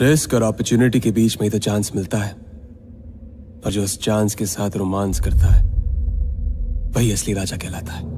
risk और opportunity के बीच में ही तो चांस मिलता है और जो उस चांस के साथ रोमांस करता है वही असली राजा कहलाता है